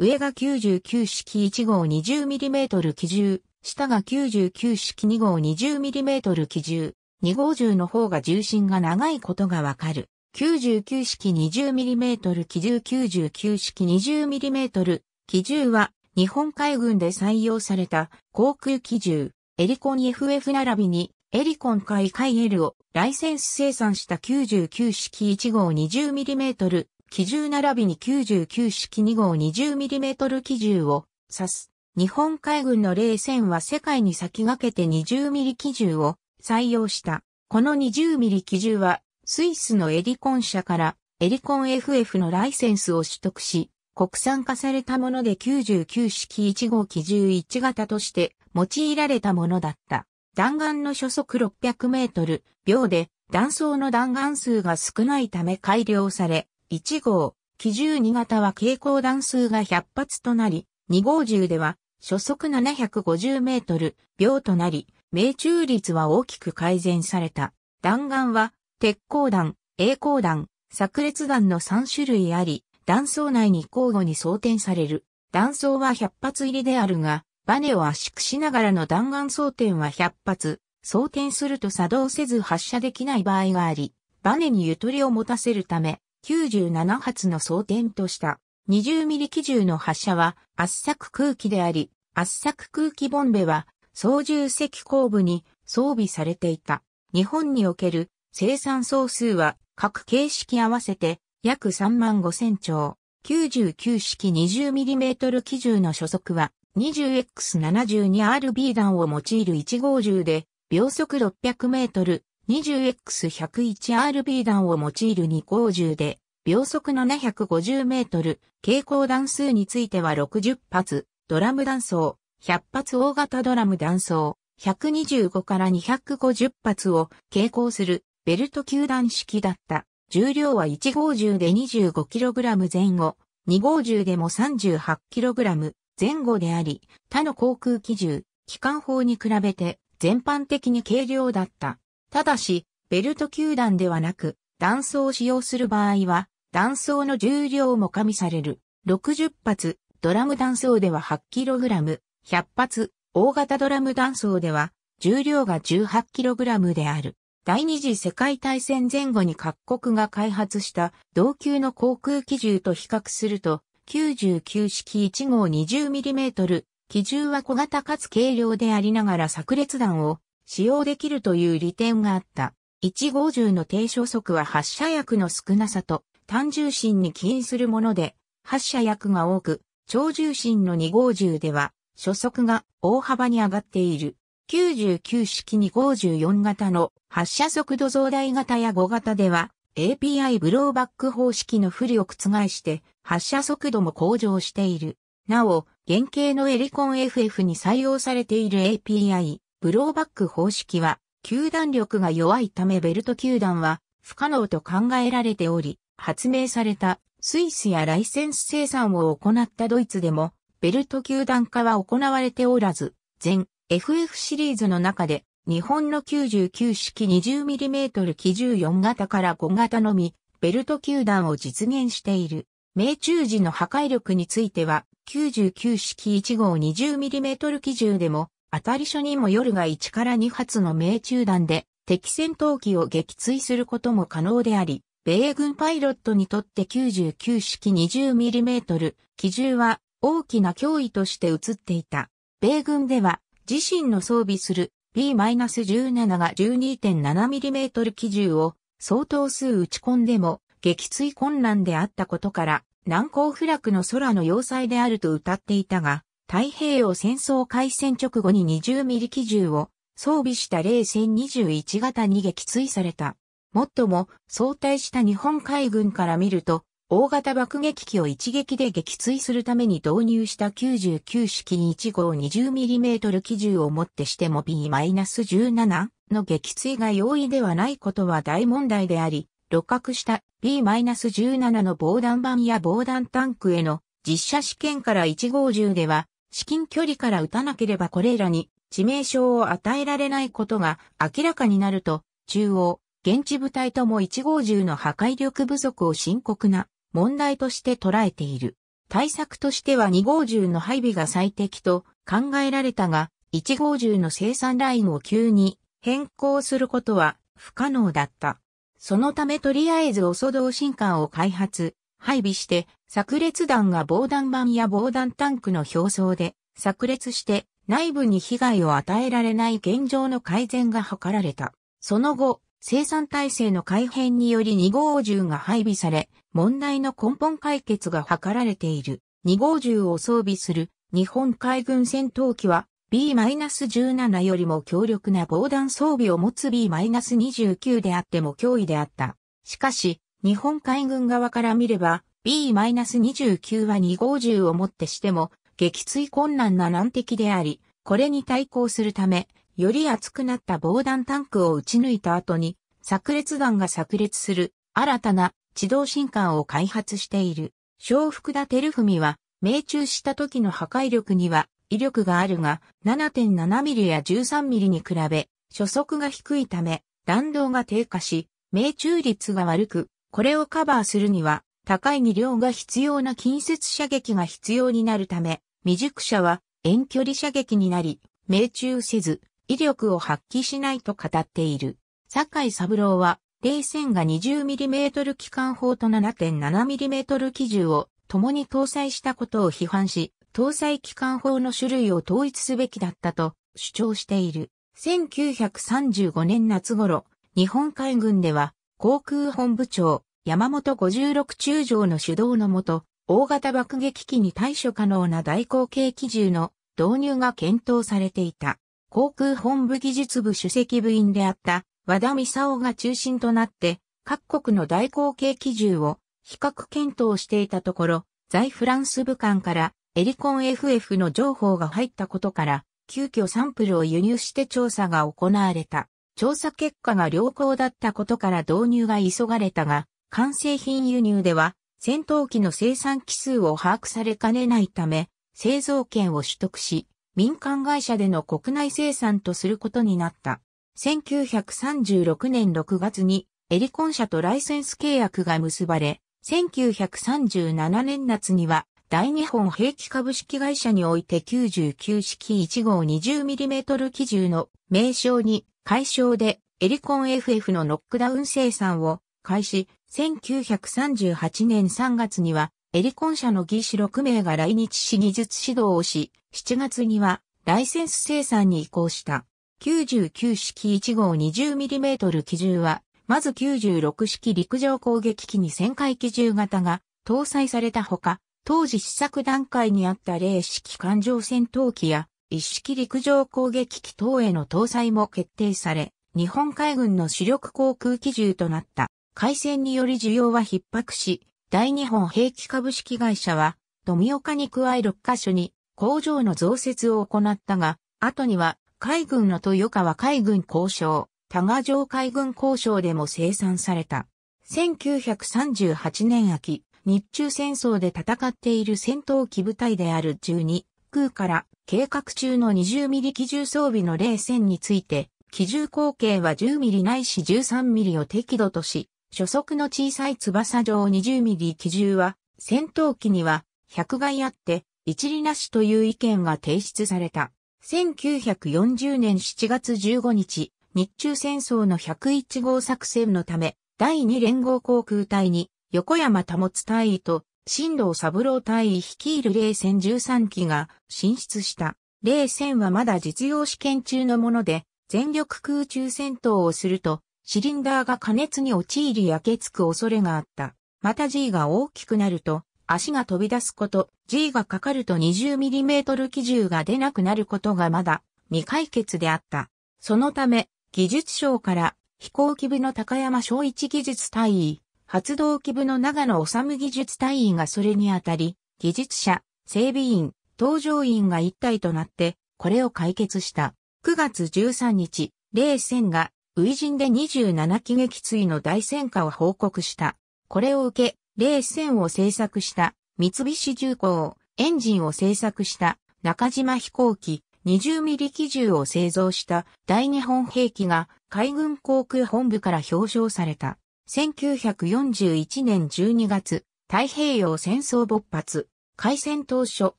上が99式1号 20mm 機銃、下が99式2号 20mm 機銃、2号銃の方が重心が長いことがわかる。99式 20mm 機銃99式 20mm 機銃は日本海軍で採用された航空機銃エリコン FF 並びにエリコン海海 L をライセンス生産した99式1号 20mm 機銃並びに99式2号 20mm 機銃を指す。日本海軍の冷戦は世界に先駆けて 20mm 機銃を採用した。この 20mm 機銃はスイスのエリコン社からエリコン FF のライセンスを取得し、国産化されたもので99式1号機銃1型として用いられたものだった。弾丸の初速600メートル秒で弾倉の弾丸数が少ないため改良され、1号、機銃2型は蛍光弾数が100発となり、2号銃では初速750メートル秒となり、命中率は大きく改善された。弾丸は、鉄鋼弾、栄光弾、炸裂弾の3種類あり、弾倉内に交互に装填される。弾倉は100発入りであるが、バネを圧縮しながらの弾丸装填は100発、装填すると作動せず発射できない場合があり、バネにゆとりを持たせるため、97発の装填とした2 0ミリ機銃の発射は圧削空気であり、圧削空気ボンベは操縦席後部に装備されていた。日本における生産総数は各形式合わせて約3万5千丁。99式2 0トル機銃の所属は 20X72RB 弾を用いる1号銃で秒速600メートル 20X101RB 弾を用いる2号銃で、秒速750メートル、蛍光弾数については60発、ドラム弾倉、100発大型ドラム弾倉、125から250発を携行するベルト球団式だった。重量は1号銃で 25kg 前後、2号銃でも 38kg 前後であり、他の航空機銃、機関砲に比べて全般的に軽量だった。ただし、ベルト球団ではなく、断層を使用する場合は、断層の重量も加味される。60発、ドラム断層では 8kg、100発、大型ドラム断層では、重量が 18kg である。第二次世界大戦前後に各国が開発した同級の航空機銃と比較すると、99式1号 20mm、機銃は小型かつ軽量でありながら炸裂弾を使用できるという利点があった。1号銃の低初速は発射薬の少なさと単重心に起因するもので、発射薬が多く、超重心の2号銃では、初速が大幅に上がっている。99式2号銃4型の発射速度増大型や5型では、API ブローバック方式の不利を覆して発射速度も向上している。なお、原型のエリコン FF に採用されている API ブローバック方式は、球団力が弱いためベルト球団は不可能と考えられており、発明されたスイスやライセンス生産を行ったドイツでも、ベルト球団化は行われておらず、全 FF シリーズの中で、日本の99式 20mm 機14型から5型のみ、ベルト球団を実現している。命中時の破壊力については、99式1号 20mm 機銃でも、当たり所にも夜が1から2発の命中弾で敵戦闘機を撃墜することも可能であり、米軍パイロットにとって99式 20mm 機銃は大きな脅威として映っていた。米軍では自身の装備する B-17 が 12.7mm 機銃を相当数打ち込んでも撃墜困難であったことから、難攻不落の空の要塞であると歌っていたが、太平洋戦争開戦直後に20ミリ機銃を装備した零戦21型に撃墜された。もっとも、相対した日本海軍から見ると、大型爆撃機を一撃で撃墜するために導入した99式1号 20mm 機銃をもってしても B-17 の撃墜が容易ではないことは大問題であり、露覚した B-17 の防弾板や防弾タンクへの実射試験から1号銃では至近距離から撃たなければこれらに致命傷を与えられないことが明らかになると、中央、現地部隊とも1号銃の破壊力不足を深刻な問題として捉えている。対策としては2号銃の配備が最適と考えられたが、1号銃の生産ラインを急に変更することは不可能だった。そのためとりあえずオソ同心を開発、配備して、炸裂弾が防弾板や防弾タンクの表層で炸裂して内部に被害を与えられない現状の改善が図られた。その後、生産体制の改変により2号銃が配備され、問題の根本解決が図られている。2号銃を装備する日本海軍戦闘機は B-17 よりも強力な防弾装備を持つ B-29 であっても脅威であった。しかし、日本海軍側から見れば B-29 は2 5 0をもってしても撃墜困難な難敵であり、これに対抗するため、より厚くなった防弾タンクを撃ち抜いた後に、炸裂弾が炸裂する新たな地動進艦を開発している。小福田照文は、命中した時の破壊力には威力があるが、7.7ミリや13ミリに比べ、初速が低いため、弾道が低下し、命中率が悪く、これをカバーするには、高い技量が必要な近接射撃が必要になるため、未熟者は遠距離射撃になり、命中せず、威力を発揮しないと語っている。坂井三郎は、冷戦が 20mm 機関砲と 7.7mm 機銃を共に搭載したことを批判し、搭載機関砲の種類を統一すべきだったと主張している。1935年夏頃、日本海軍では航空本部長、山本56中将の主導のもと、大型爆撃機に対処可能な大口径機銃の導入が検討されていた。航空本部技術部主席部員であった和田美沙が中心となって各国の大口径機銃を比較検討していたところ、在フランス武官からエリコン FF の情報が入ったことから、急遽サンプルを輸入して調査が行われた。調査結果が良好だったことから導入が急がれたが、完成品輸入では戦闘機の生産機数を把握されかねないため、製造権を取得し、民間会社での国内生産とすることになった。1936年6月にエリコン社とライセンス契約が結ばれ、1937年夏には大日本兵器株式会社において99式1号 20mm 機銃の名称に解消でエリコン FF のノックダウン生産を開始、1938年3月にはエリコン社の技師6名が来日し技術指導をし、7月にはライセンス生産に移行した。99式1号 20mm 機銃は、まず96式陸上攻撃機に旋回機銃型が搭載されたほか、当時試作段階にあった零式艦上戦闘機や一式陸上攻撃機等への搭載も決定され、日本海軍の主力航空機銃となった。海戦により需要は逼迫し、大日本兵器株式会社は、富岡に加え6カ所に工場の増設を行ったが、後には海軍の豊川海軍交渉、多賀城海軍交渉でも生産された。1938年秋、日中戦争で戦っている戦闘機部隊である12空から計画中の2 0ミリ機銃装備の0線について、機銃口径は1 0ミリないし1 3ミリを適度とし、初速の小さい翼状2 0ミリ機銃は、戦闘機には100害あって、一理なしという意見が提出された。1940年7月15日、日中戦争の101号作戦のため、第2連合航空隊に横山保隊員と新藤三郎隊員率いる冷戦13機が進出した。冷戦はまだ実用試験中のもので、全力空中戦闘をすると、シリンダーが加熱に陥り焼けつく恐れがあった。また G が大きくなると、足が飛び出すこと、G がかかると 20mm 機銃が出なくなることがまだ未解決であった。そのため、技術省から飛行機部の高山昭一技術隊員発動機部の長野治技術隊員がそれにあたり、技術者、整備員、搭乗員が一体となって、これを解決した。9月13日、レ戦が、ウイジンで27機撃墜の大戦果を報告した。これを受け、レ戦を製作した、三菱重工、エンジンを製作した、中島飛行機、20ミリ機銃を製造した大日本兵器が海軍航空本部から表彰された。1941年12月、太平洋戦争勃発、開戦当初、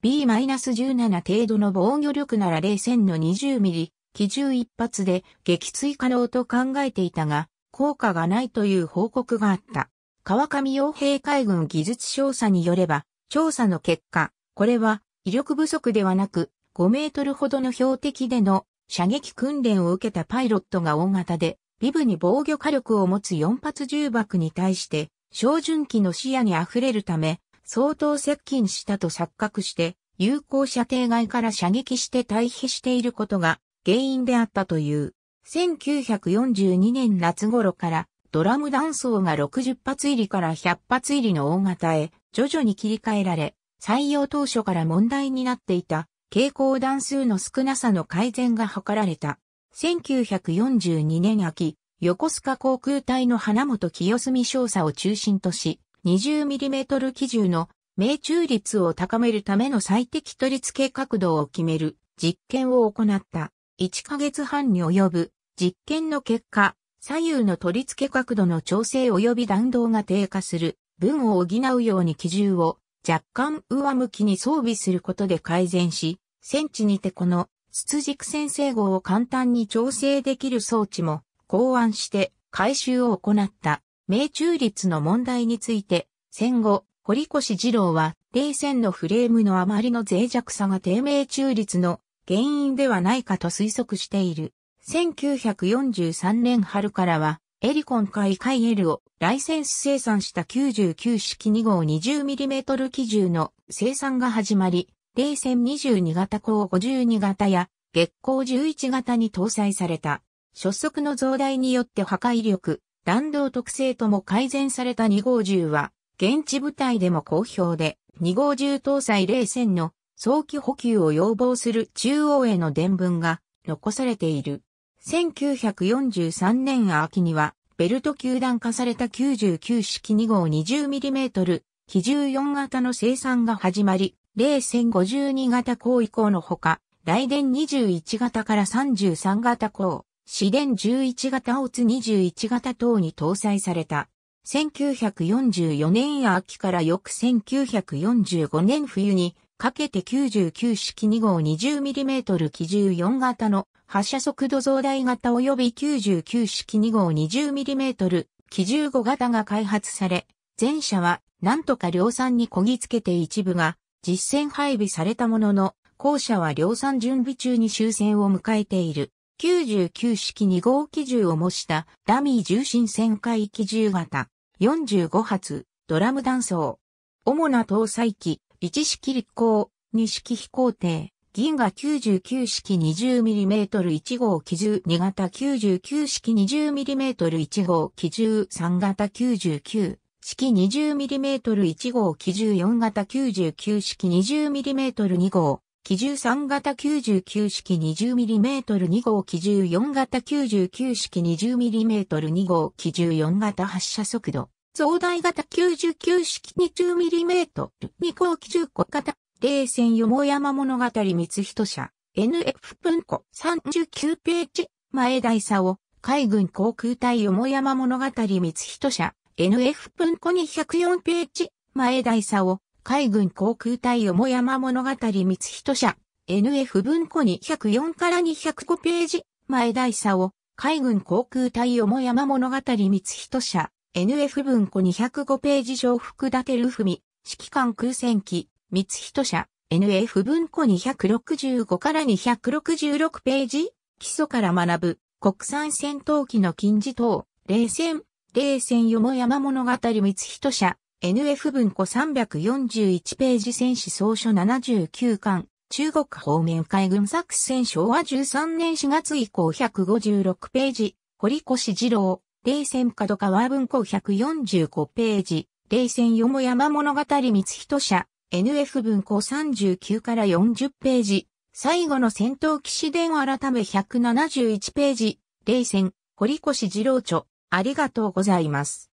B-17 程度の防御力なら0戦の20ミリ、機銃一発で撃墜可能と考えていたが、効果がないという報告があった。川上洋兵海軍技術調査によれば、調査の結果、これは威力不足ではなく、5メートルほどの標的での射撃訓練を受けたパイロットが大型で、ビブに防御火力を持つ4発重爆に対して、照準機の視野に溢れるため、相当接近したと錯覚して、有効射程外から射撃して退避していることが原因であったという。1942年夏頃からドラム弾倉が60発入りから100発入りの大型へ徐々に切り替えられ、採用当初から問題になっていた蛍光弾数の少なさの改善が図られた。1942年秋、横須賀航空隊の花本清澄少佐を中心とし、20mm 基銃の命中率を高めるための最適取り付け角度を決める実験を行った。1ヶ月半に及ぶ実験の結果、左右の取り付け角度の調整及び弾道が低下する分を補うように機銃を若干上向きに装備することで改善し、戦地にてこの筒軸先生号を簡単に調整できる装置も考案して改修を行った命中率の問題について戦後、堀越二郎は、冷戦のフレームのあまりの脆弱さが低迷中率の原因ではないかと推測している。1943年春からは、エリコン海海 L をライセンス生産した99式2号 20mm 機銃の生産が始まり、冷戦22型鋼52型や月光11型に搭載された、初速の増大によって破壊力、弾道特性とも改善された2号銃は、現地部隊でも好評で、2号銃搭載冷戦の早期補給を要望する中央への伝聞が残されている。1943年秋には、ベルト球団化された99式2号 20mm 機重4型の生産が始まり、零戦52型鋼以降のほか、大電21型から33型鋼、四電11型オツ21型等に搭載された。1944年秋から翌1945年冬にかけて99式2号 20mm 機14型の発射速度増大型及び99式2号 20mm 機15型が開発され、前者は何とか量産にこぎつけて一部が実戦配備されたものの、校舎は量産準備中に終戦を迎えている。99式2号機銃を模したダミー重心旋回機銃型45発ドラム弾倉。主な搭載機1式立行、2式飛行艇、銀河99式 20mm1 号機銃2型99式 20mm1 号機銃3型99。式 20mm1 号機14型99式 20mm2 号、機13型99式 20mm2 号機14型99式 20mm2 号機14型発射速度。増大型99式 20mm2 号機15型。冷戦よもやま物語光人社。NF 文庫39ページ。前大佐を海軍航空隊よもやま物語光人社。NF 文庫204ページ、前大佐を、海軍航空隊よも山物語光人社、NF 文庫204から205ページ、前大佐を、海軍航空隊よも山物語光人社、NF 文庫205ページ上福立ルフミ、指揮官空戦機、光人社、NF 文庫265から266ページ、基礎から学ぶ、国産戦闘機の近似等、冷戦、霊戦よも山物語光人社、NF 文庫341ページ戦士総書79巻、中国方面海軍作戦昭和13年4月以降156ページ、堀越二郎、霊戦角川文庫145ページ、霊戦よも山物語光人社、NF 文庫39から40ページ、最後の戦闘騎士伝改め171ページ、霊戦、堀越二郎著、ありがとうございます。